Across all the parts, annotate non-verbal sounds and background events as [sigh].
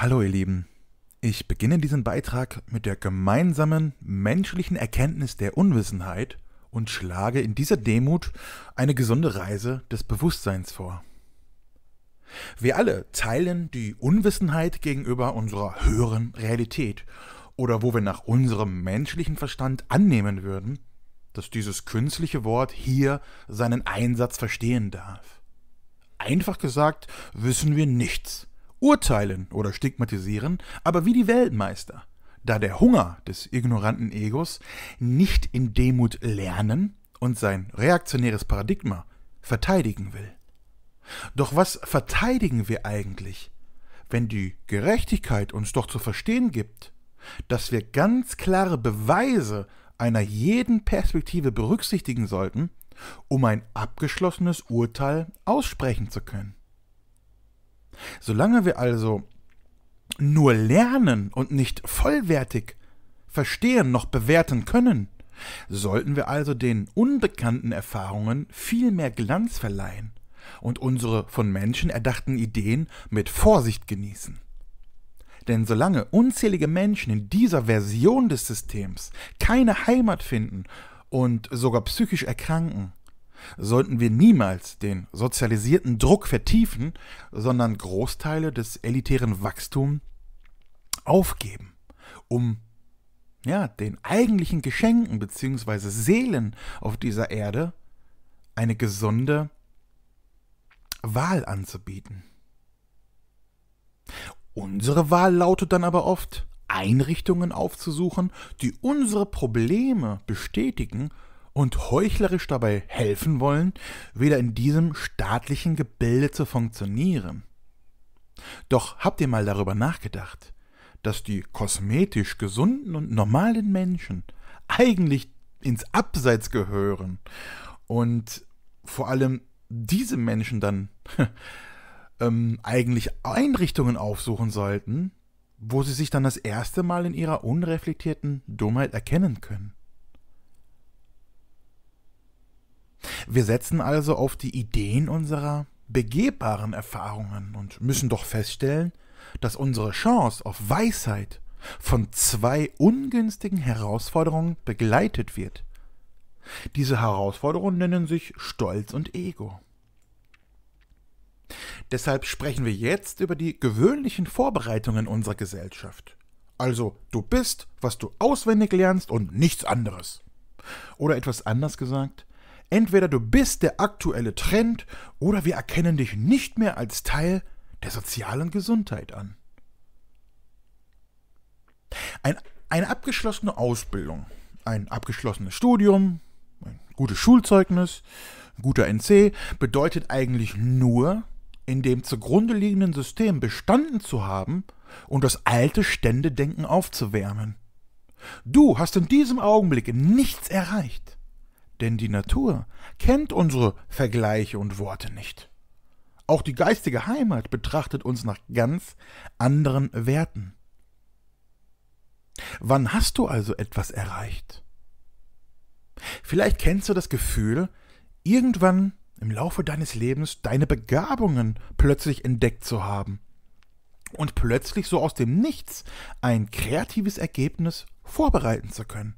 Hallo ihr Lieben, ich beginne diesen Beitrag mit der gemeinsamen menschlichen Erkenntnis der Unwissenheit und schlage in dieser Demut eine gesunde Reise des Bewusstseins vor. Wir alle teilen die Unwissenheit gegenüber unserer höheren Realität oder wo wir nach unserem menschlichen Verstand annehmen würden, dass dieses künstliche Wort hier seinen Einsatz verstehen darf. Einfach gesagt wissen wir nichts urteilen oder stigmatisieren, aber wie die Weltmeister, da der Hunger des ignoranten Egos nicht in Demut lernen und sein reaktionäres Paradigma verteidigen will. Doch was verteidigen wir eigentlich, wenn die Gerechtigkeit uns doch zu verstehen gibt, dass wir ganz klare Beweise einer jeden Perspektive berücksichtigen sollten, um ein abgeschlossenes Urteil aussprechen zu können? Solange wir also nur lernen und nicht vollwertig verstehen noch bewerten können, sollten wir also den unbekannten Erfahrungen viel mehr Glanz verleihen und unsere von Menschen erdachten Ideen mit Vorsicht genießen. Denn solange unzählige Menschen in dieser Version des Systems keine Heimat finden und sogar psychisch erkranken, sollten wir niemals den sozialisierten Druck vertiefen, sondern Großteile des elitären Wachstums aufgeben, um ja, den eigentlichen Geschenken bzw. Seelen auf dieser Erde eine gesunde Wahl anzubieten. Unsere Wahl lautet dann aber oft, Einrichtungen aufzusuchen, die unsere Probleme bestätigen und heuchlerisch dabei helfen wollen, wieder in diesem staatlichen Gebilde zu funktionieren. Doch habt ihr mal darüber nachgedacht, dass die kosmetisch gesunden und normalen Menschen eigentlich ins Abseits gehören und vor allem diese Menschen dann [laughs] ähm, eigentlich Einrichtungen aufsuchen sollten, wo sie sich dann das erste Mal in ihrer unreflektierten Dummheit erkennen können. Wir setzen also auf die Ideen unserer begehbaren Erfahrungen und müssen doch feststellen, dass unsere Chance auf Weisheit von zwei ungünstigen Herausforderungen begleitet wird. Diese Herausforderungen nennen sich Stolz und Ego. Deshalb sprechen wir jetzt über die gewöhnlichen Vorbereitungen unserer Gesellschaft. Also du bist, was du auswendig lernst und nichts anderes. Oder etwas anders gesagt, Entweder du bist der aktuelle Trend oder wir erkennen dich nicht mehr als Teil der sozialen Gesundheit an. Ein, eine abgeschlossene Ausbildung, ein abgeschlossenes Studium, ein gutes Schulzeugnis, ein guter NC bedeutet eigentlich nur, in dem zugrunde liegenden System bestanden zu haben und das alte Ständedenken aufzuwärmen. Du hast in diesem Augenblick nichts erreicht denn die Natur kennt unsere Vergleiche und Worte nicht. Auch die geistige Heimat betrachtet uns nach ganz anderen Werten. Wann hast du also etwas erreicht? Vielleicht kennst du das Gefühl, irgendwann im Laufe deines Lebens deine Begabungen plötzlich entdeckt zu haben und plötzlich so aus dem Nichts ein kreatives Ergebnis vorbereiten zu können.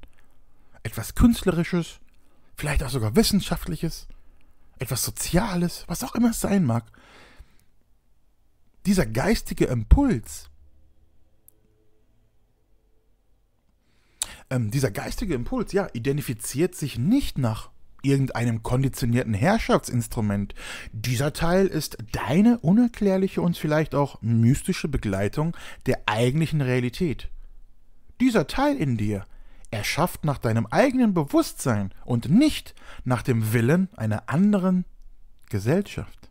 Etwas Künstlerisches, vielleicht auch sogar Wissenschaftliches, etwas Soziales, was auch immer es sein mag. Dieser geistige Impuls, ähm, dieser geistige Impuls, ja, identifiziert sich nicht nach irgendeinem konditionierten Herrschaftsinstrument. Dieser Teil ist deine unerklärliche und vielleicht auch mystische Begleitung der eigentlichen Realität. Dieser Teil in dir erschafft nach deinem eigenen Bewusstsein und nicht nach dem Willen einer anderen Gesellschaft.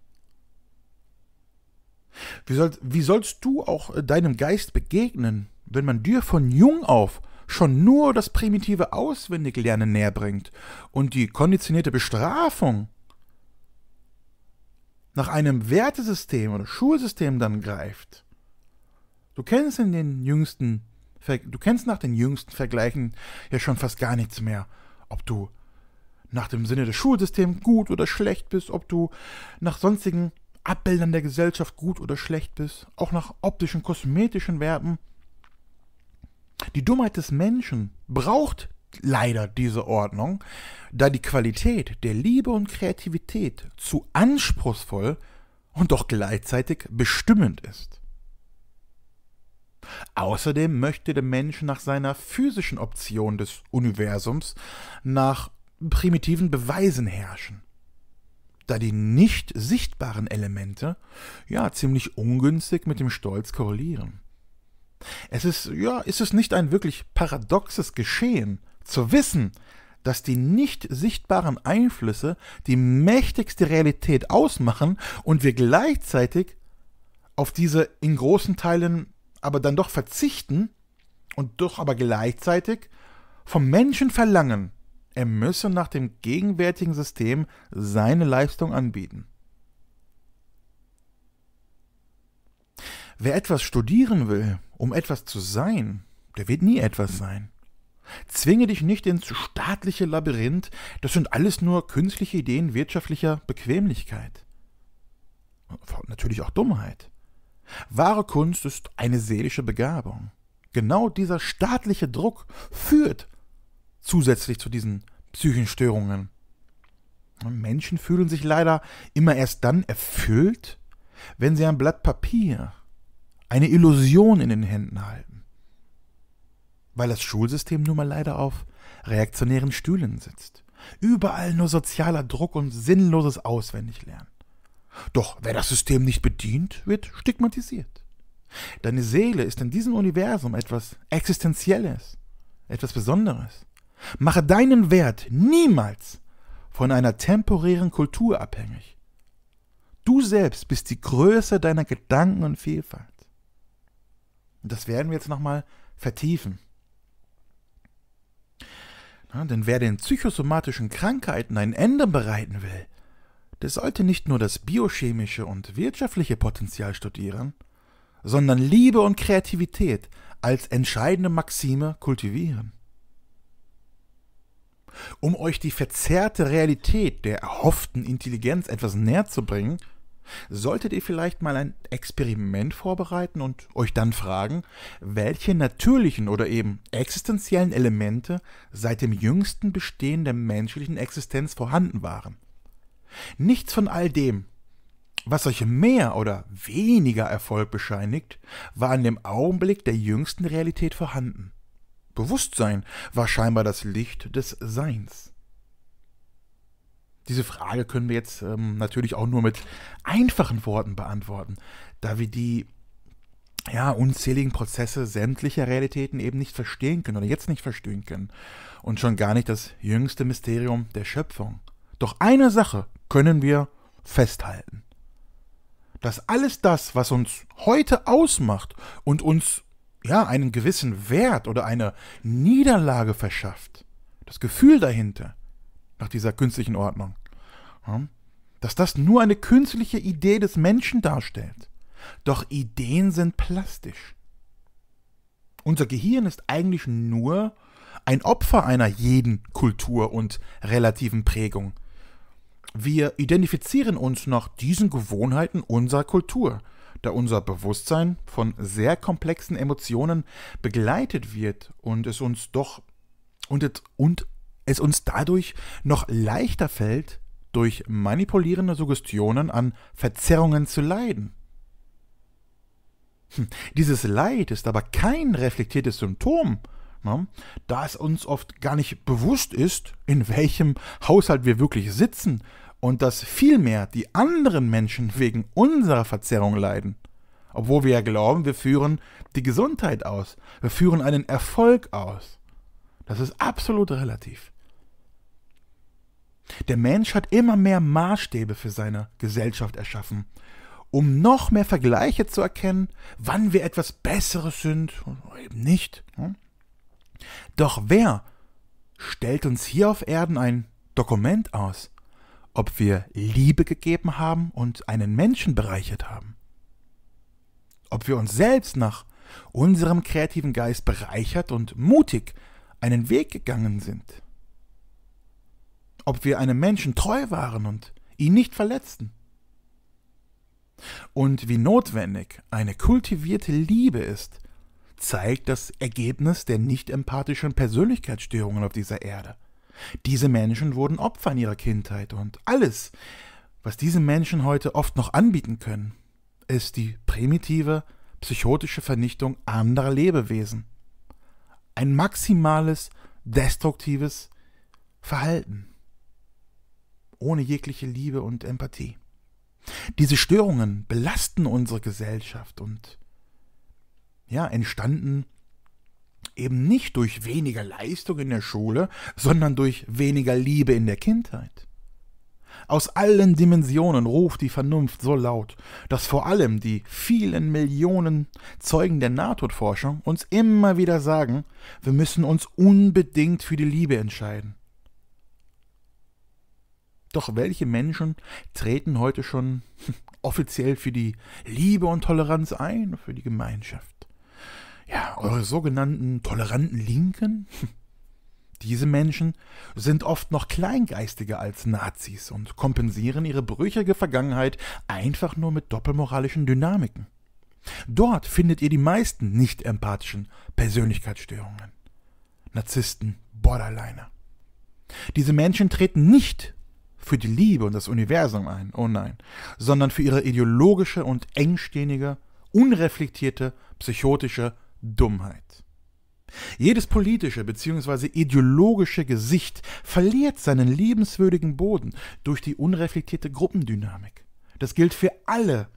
Wie, soll, wie sollst du auch äh, deinem Geist begegnen, wenn man dir von jung auf schon nur das primitive Auswendiglernen näherbringt und die konditionierte Bestrafung nach einem Wertesystem oder Schulsystem dann greift? Du kennst in den jüngsten Du kennst nach den jüngsten Vergleichen ja schon fast gar nichts mehr. Ob du nach dem Sinne des Schulsystems gut oder schlecht bist, ob du nach sonstigen Abbildern der Gesellschaft gut oder schlecht bist, auch nach optischen, kosmetischen Werten. Die Dummheit des Menschen braucht leider diese Ordnung, da die Qualität der Liebe und Kreativität zu anspruchsvoll und doch gleichzeitig bestimmend ist. Außerdem möchte der Mensch nach seiner physischen Option des Universums nach primitiven Beweisen herrschen, da die nicht sichtbaren Elemente ja ziemlich ungünstig mit dem Stolz korrelieren. Es ist ja, ist es nicht ein wirklich paradoxes Geschehen zu wissen, dass die nicht sichtbaren Einflüsse die mächtigste Realität ausmachen und wir gleichzeitig auf diese in großen Teilen aber dann doch verzichten und doch aber gleichzeitig vom Menschen verlangen, er müsse nach dem gegenwärtigen System seine Leistung anbieten. Wer etwas studieren will, um etwas zu sein, der wird nie etwas sein. Zwinge dich nicht ins staatliche Labyrinth, das sind alles nur künstliche Ideen wirtschaftlicher Bequemlichkeit. Natürlich auch Dummheit. Wahre Kunst ist eine seelische Begabung. Genau dieser staatliche Druck führt zusätzlich zu diesen Psychenstörungen. Menschen fühlen sich leider immer erst dann erfüllt, wenn sie ein Blatt Papier, eine Illusion in den Händen halten. Weil das Schulsystem nun mal leider auf reaktionären Stühlen sitzt. Überall nur sozialer Druck und sinnloses Auswendiglernen. Doch wer das System nicht bedient, wird stigmatisiert. Deine Seele ist in diesem Universum etwas Existenzielles, etwas Besonderes. Mache deinen Wert niemals von einer temporären Kultur abhängig. Du selbst bist die Größe deiner Gedanken und Vielfalt. Und das werden wir jetzt nochmal vertiefen. Ja, denn wer den psychosomatischen Krankheiten ein Ende bereiten will, der sollte nicht nur das biochemische und wirtschaftliche Potenzial studieren, sondern Liebe und Kreativität als entscheidende Maxime kultivieren. Um euch die verzerrte Realität der erhofften Intelligenz etwas näher zu bringen, solltet ihr vielleicht mal ein Experiment vorbereiten und euch dann fragen, welche natürlichen oder eben existenziellen Elemente seit dem jüngsten Bestehen der menschlichen Existenz vorhanden waren Nichts von all dem, was euch mehr oder weniger Erfolg bescheinigt, war in dem Augenblick der jüngsten Realität vorhanden. Bewusstsein war scheinbar das Licht des Seins. Diese Frage können wir jetzt ähm, natürlich auch nur mit einfachen Worten beantworten, da wir die ja, unzähligen Prozesse sämtlicher Realitäten eben nicht verstehen können oder jetzt nicht verstehen können. Und schon gar nicht das jüngste Mysterium der Schöpfung. Doch eine Sache können wir festhalten, dass alles das, was uns heute ausmacht und uns ja einen gewissen Wert oder eine Niederlage verschafft, das Gefühl dahinter nach dieser künstlichen Ordnung, ja, dass das nur eine künstliche Idee des Menschen darstellt. Doch Ideen sind plastisch. Unser Gehirn ist eigentlich nur ein Opfer einer jeden Kultur und relativen Prägung. Wir identifizieren uns nach diesen Gewohnheiten unserer Kultur, da unser Bewusstsein von sehr komplexen Emotionen begleitet wird und es uns doch und und es uns dadurch noch leichter fällt, durch manipulierende Suggestionen an Verzerrungen zu leiden. Hm, dieses Leid ist aber kein reflektiertes Symptom Ne? Da es uns oft gar nicht bewusst ist, in welchem Haushalt wir wirklich sitzen und dass vielmehr die anderen Menschen wegen unserer Verzerrung leiden. Obwohl wir ja glauben, wir führen die Gesundheit aus, wir führen einen Erfolg aus. Das ist absolut relativ. Der Mensch hat immer mehr Maßstäbe für seine Gesellschaft erschaffen, um noch mehr Vergleiche zu erkennen, wann wir etwas Besseres sind oder eben nicht. Ne? Doch wer stellt uns hier auf Erden ein Dokument aus, ob wir Liebe gegeben haben und einen Menschen bereichert haben? Ob wir uns selbst nach unserem kreativen Geist bereichert und mutig einen Weg gegangen sind? Ob wir einem Menschen treu waren und ihn nicht verletzten? Und wie notwendig eine kultivierte Liebe ist, zeigt das Ergebnis der nicht empathischen Persönlichkeitsstörungen auf dieser Erde. Diese Menschen wurden Opfer in ihrer Kindheit und alles, was diese Menschen heute oft noch anbieten können, ist die primitive, psychotische Vernichtung anderer Lebewesen. Ein maximales, destruktives Verhalten. Ohne jegliche Liebe und Empathie. Diese Störungen belasten unsere Gesellschaft und ja, entstanden eben nicht durch weniger Leistung in der Schule, sondern durch weniger Liebe in der Kindheit. Aus allen Dimensionen ruft die Vernunft so laut, dass vor allem die vielen Millionen Zeugen der Nahtodforschung uns immer wieder sagen, wir müssen uns unbedingt für die Liebe entscheiden. Doch welche Menschen treten heute schon [laughs] offiziell für die Liebe und Toleranz ein, für die Gemeinschaft? ja, eure sogenannten toleranten Linken, [laughs] diese Menschen sind oft noch kleingeistiger als Nazis und kompensieren ihre brüchige Vergangenheit einfach nur mit doppelmoralischen Dynamiken. Dort findet ihr die meisten nicht empathischen Persönlichkeitsstörungen. Narzissten, Borderliner. Diese Menschen treten nicht für die Liebe und das Universum ein, oh nein, sondern für ihre ideologische und engständige, unreflektierte, psychotische Dummheit. Jedes politische bzw. ideologische Gesicht verliert seinen liebenswürdigen Boden durch die unreflektierte Gruppendynamik. Das gilt für alle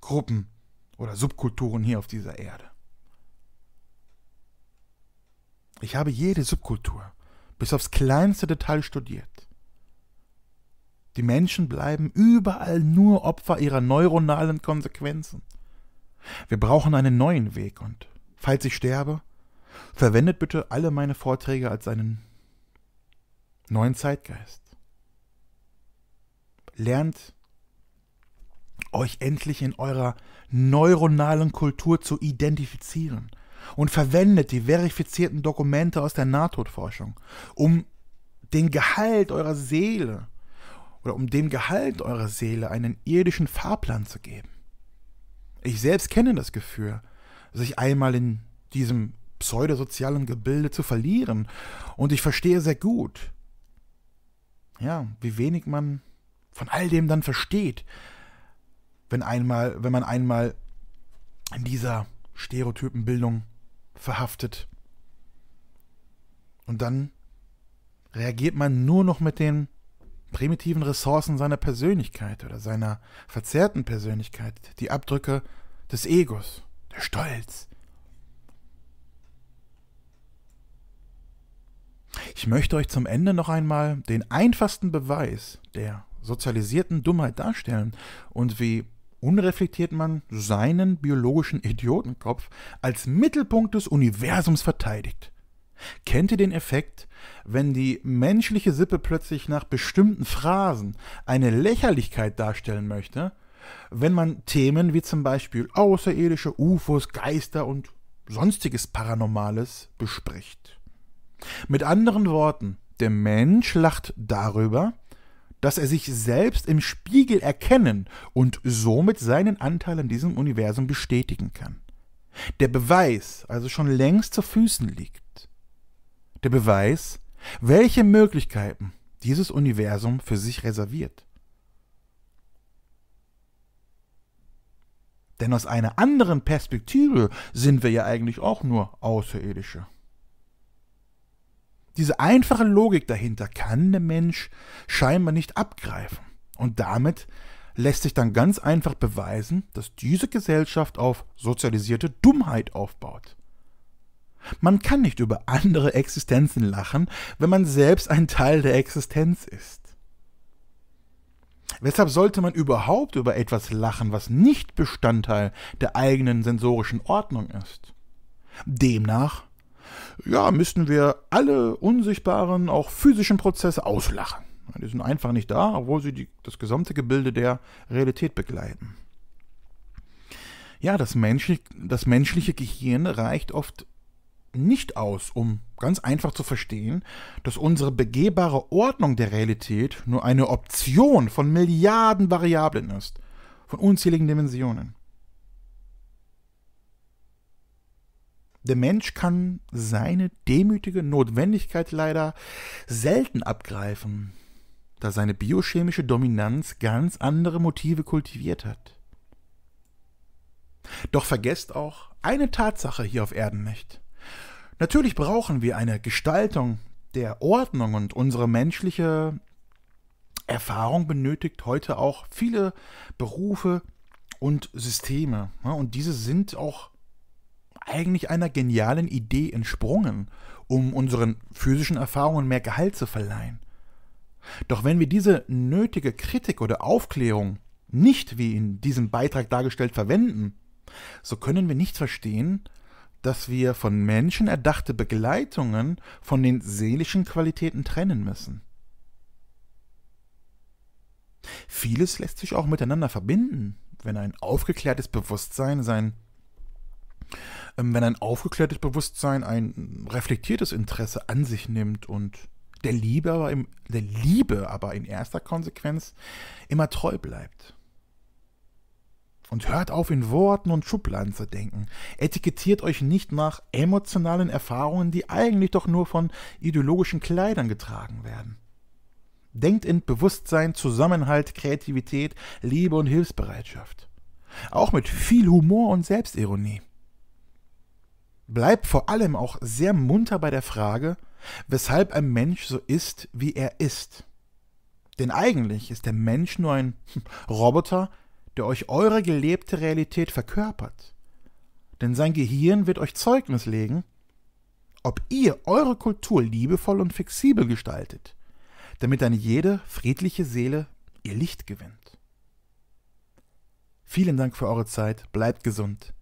Gruppen oder Subkulturen hier auf dieser Erde. Ich habe jede Subkultur bis aufs kleinste Detail studiert. Die Menschen bleiben überall nur Opfer ihrer neuronalen Konsequenzen. Wir brauchen einen neuen Weg und falls ich sterbe, verwendet bitte alle meine Vorträge als einen neuen Zeitgeist. Lernt euch endlich in eurer neuronalen Kultur zu identifizieren und verwendet die verifizierten Dokumente aus der Nahtodforschung, um den Gehalt eurer Seele oder um dem Gehalt eurer Seele einen irdischen Fahrplan zu geben. Ich selbst kenne das Gefühl, sich einmal in diesem pseudosozialen Gebilde zu verlieren. Und ich verstehe sehr gut, ja, wie wenig man von all dem dann versteht, wenn einmal, wenn man einmal in dieser Stereotypenbildung verhaftet. Und dann reagiert man nur noch mit den primitiven Ressourcen seiner Persönlichkeit oder seiner verzerrten Persönlichkeit, die Abdrücke des Egos. Stolz. Ich möchte euch zum Ende noch einmal den einfachsten Beweis der sozialisierten Dummheit darstellen und wie unreflektiert man seinen biologischen Idiotenkopf als Mittelpunkt des Universums verteidigt. Kennt ihr den Effekt, wenn die menschliche Sippe plötzlich nach bestimmten Phrasen eine Lächerlichkeit darstellen möchte wenn man Themen wie zum Beispiel außerirdische UFOs, Geister und sonstiges Paranormales bespricht. Mit anderen Worten, der Mensch lacht darüber, dass er sich selbst im Spiegel erkennen und somit seinen Anteil an diesem Universum bestätigen kann. Der Beweis also schon längst zu Füßen liegt. Der Beweis, welche Möglichkeiten dieses Universum für sich reserviert. Denn aus einer anderen Perspektive sind wir ja eigentlich auch nur Außerirdische. Diese einfache Logik dahinter kann der Mensch scheinbar nicht abgreifen. Und damit lässt sich dann ganz einfach beweisen, dass diese Gesellschaft auf sozialisierte Dummheit aufbaut. Man kann nicht über andere Existenzen lachen, wenn man selbst ein Teil der Existenz ist. Weshalb sollte man überhaupt über etwas lachen, was nicht Bestandteil der eigenen sensorischen Ordnung ist? Demnach, ja, müssten wir alle unsichtbaren, auch physischen Prozesse auslachen. Die sind einfach nicht da, obwohl sie die, das gesamte Gebilde der Realität begleiten. Ja, das menschliche, das menschliche Gehirn reicht oft nicht aus, um ganz einfach zu verstehen, dass unsere begehbare Ordnung der Realität nur eine Option von Milliarden Variablen ist, von unzähligen Dimensionen. Der Mensch kann seine demütige Notwendigkeit leider selten abgreifen, da seine biochemische Dominanz ganz andere Motive kultiviert hat. Doch vergesst auch eine Tatsache hier auf Erden nicht. Natürlich brauchen wir eine Gestaltung der Ordnung und unsere menschliche Erfahrung benötigt heute auch viele Berufe und Systeme. Ne? Und diese sind auch eigentlich einer genialen Idee entsprungen, um unseren physischen Erfahrungen mehr Gehalt zu verleihen. Doch wenn wir diese nötige Kritik oder Aufklärung nicht wie in diesem Beitrag dargestellt verwenden, so können wir nicht verstehen, dass wir von Menschen erdachte Begleitungen von den seelischen Qualitäten trennen müssen. Vieles lässt sich auch miteinander verbinden, wenn ein aufgeklärtes Bewusstsein sein ähm, wenn ein aufgeklärtes Bewusstsein ein reflektiertes Interesse an sich nimmt und der Liebe aber, im, der Liebe aber in erster Konsequenz immer treu bleibt und hört auf, in Worten und Schubladen zu denken. Etikettiert euch nicht nach emotionalen Erfahrungen, die eigentlich doch nur von ideologischen Kleidern getragen werden. Denkt in Bewusstsein, Zusammenhalt, Kreativität, Liebe und Hilfsbereitschaft. Auch mit viel Humor und Selbstironie. Bleibt vor allem auch sehr munter bei der Frage, weshalb ein Mensch so ist, wie er ist. Denn eigentlich ist der Mensch nur ein Roboter, der euch eure gelebte Realität verkörpert. Denn sein Gehirn wird euch Zeugnis legen, ob ihr eure Kultur liebevoll und flexibel gestaltet, damit dann jede friedliche Seele ihr Licht gewinnt. Vielen Dank für eure Zeit, bleibt gesund.